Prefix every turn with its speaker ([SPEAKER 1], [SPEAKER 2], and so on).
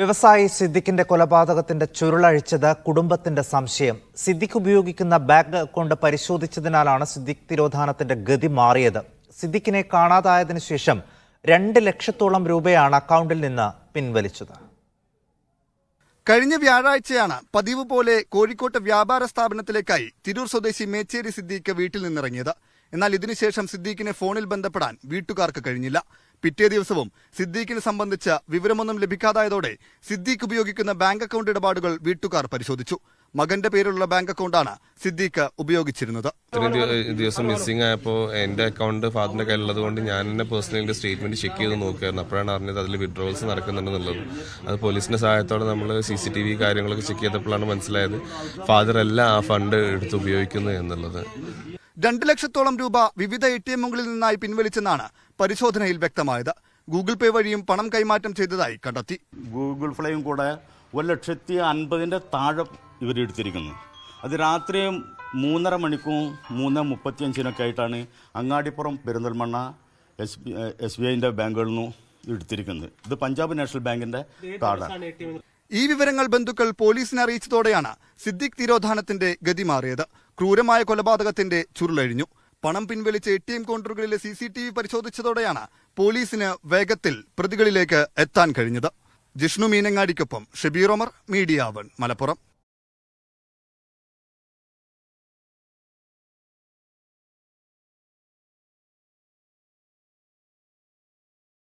[SPEAKER 1] വ്യവസായി സിദ്ദിഖിന്റെ കൊലപാതകത്തിന്റെ ചുരുളഴിച്ചത് കുടുംബത്തിന്റെ സംശയം സിദ്ദിഖ് ഉപയോഗിക്കുന്ന ബാങ്ക് അക്കൗണ്ട് പരിശോധിച്ചതിനാലാണ് സിദ്ദിഖ് തിരോധാനത്തിന്റെ ഗതി മാറിയത് സിദ്ദിഖിനെ കാണാതായതിനു ശേഷം രണ്ട് ലക്ഷത്തോളം രൂപയാണ് അക്കൗണ്ടിൽ നിന്ന് പിൻവലിച്ചത്
[SPEAKER 2] കഴിഞ്ഞ വ്യാഴാഴ്ചയാണ് പതിവ് പോലെ കോഴിക്കോട്ട് വ്യാപാര സ്ഥാപനത്തിലേക്കായി തിരൂർ സ്വദേശി മേച്ചേരി സിദ്ദീഖ് വീട്ടിൽ നിന്നിറങ്ങിയത് എന്നാൽ ഇതിനുശേഷം സിദ്ദീഖിനെ ഫോണിൽ ബന്ധപ്പെടാൻ വീട്ടുകാർക്ക് കഴിഞ്ഞില്ല പിറ്റേ ദിവസവും സിദ്ദീഖിനെ സംബന്ധിച്ച വിവരമൊന്നും ലഭിക്കാതായതോടെ സിദ്ദീഖ് ഉപയോഗിക്കുന്ന ബാങ്ക് അക്കൌണ്ട് ഇടപാടുകൾ വീട്ടുകാർ പരിശോധിച്ചു മകന്റെ പേരിലുള്ള ബാങ്ക് അക്കൗണ്ടാണ് സിദ്ദീഖ് ഉപയോഗിച്ചിരുന്നത്
[SPEAKER 3] ദിവസം മിസ്സിംഗ് ആയപ്പോൾ എൻ്റെ അക്കൗണ്ട് ഫാദറിൻ്റെ കയ്യിലുള്ളത് കൊണ്ട് ഞാൻ എന്റെ പേഴ്സണലി സ്റ്റേറ്റ്മെന്റ് ചെക്ക് ചെയ്ത് നോക്കുകയായിരുന്നു അപ്പോഴാണ് അറിഞ്ഞത് അതിൽ വിഡ്രോവൽസ് നടക്കുന്നുണ്ടെന്നുള്ളത് അത് പോലീസിന്റെ സഹായത്തോടെ നമ്മൾ സി സി ടി വി കാര്യങ്ങളൊക്കെ ചെക്ക് ചെയ്തപ്പോഴാണ് മനസ്സിലായത് ഫാദർ എല്ലാം ആ ഫണ്ട് എടുത്ത് ഉപയോഗിക്കുന്നു എന്നുള്ളത്
[SPEAKER 2] രണ്ട് ലക്ഷത്തോളം രൂപ വിവിധ എ ടി എമ്മുകളിൽ നിന്നായി പിൻവലിച്ചെന്നാണ്
[SPEAKER 4] പരിശോധനയിൽ വ്യക്തമായത് ഗൂഗിൾ പേ വഴിയും പണം കൈമാറ്റം ചെയ്തതായി കണ്ടെത്തി ഗൂഗിൾ പേയും കൂടെ ഒരു ലക്ഷത്തി അൻപതിൻ്റെ താഴെ ഇവരെടുത്തിരിക്കുന്നു അത് രാത്രി മൂന്നര മണിക്കും മൂന്ന് മുപ്പത്തിയഞ്ചിനൊക്കെ ആയിട്ടാണ് Angadippuram Perinthalmanna S B S B ഐൻ്റെ ബാങ്കുകളിൽ നിന്നും എടുത്തിരിക്കുന്നത് ഇത് പഞ്ചാബ് നാഷണൽ ബാങ്കിൻ്റെ കാർഡാണ് ഈ വിവരങ്ങൾ ബന്ധുക്കൾ പോലീസിനെ അറിയിച്ചതോടെയാണ് സിദ്ദിഖ് തിരോധാനത്തിന്റെ ഗതി മാറിയത്
[SPEAKER 2] ക്രൂരമായ കൊലപാതകത്തിന്റെ ചുരുളഴിഞ്ഞു പണം പിൻവലിച്ച എ ടി എം കൗണ്ടറുകളിലെ സി സി ടി വി പരിശോധിച്ചതോടെയാണ് പോലീസിന് വേഗത്തിൽ പ്രതികളിലേക്ക് എത്താൻ കഴിഞ്ഞത് ജിഷ്ണു മീനങ്ങാടിക്കൊപ്പം ഷെബീറോമർ മീഡിയ വൺ മലപ്പുറം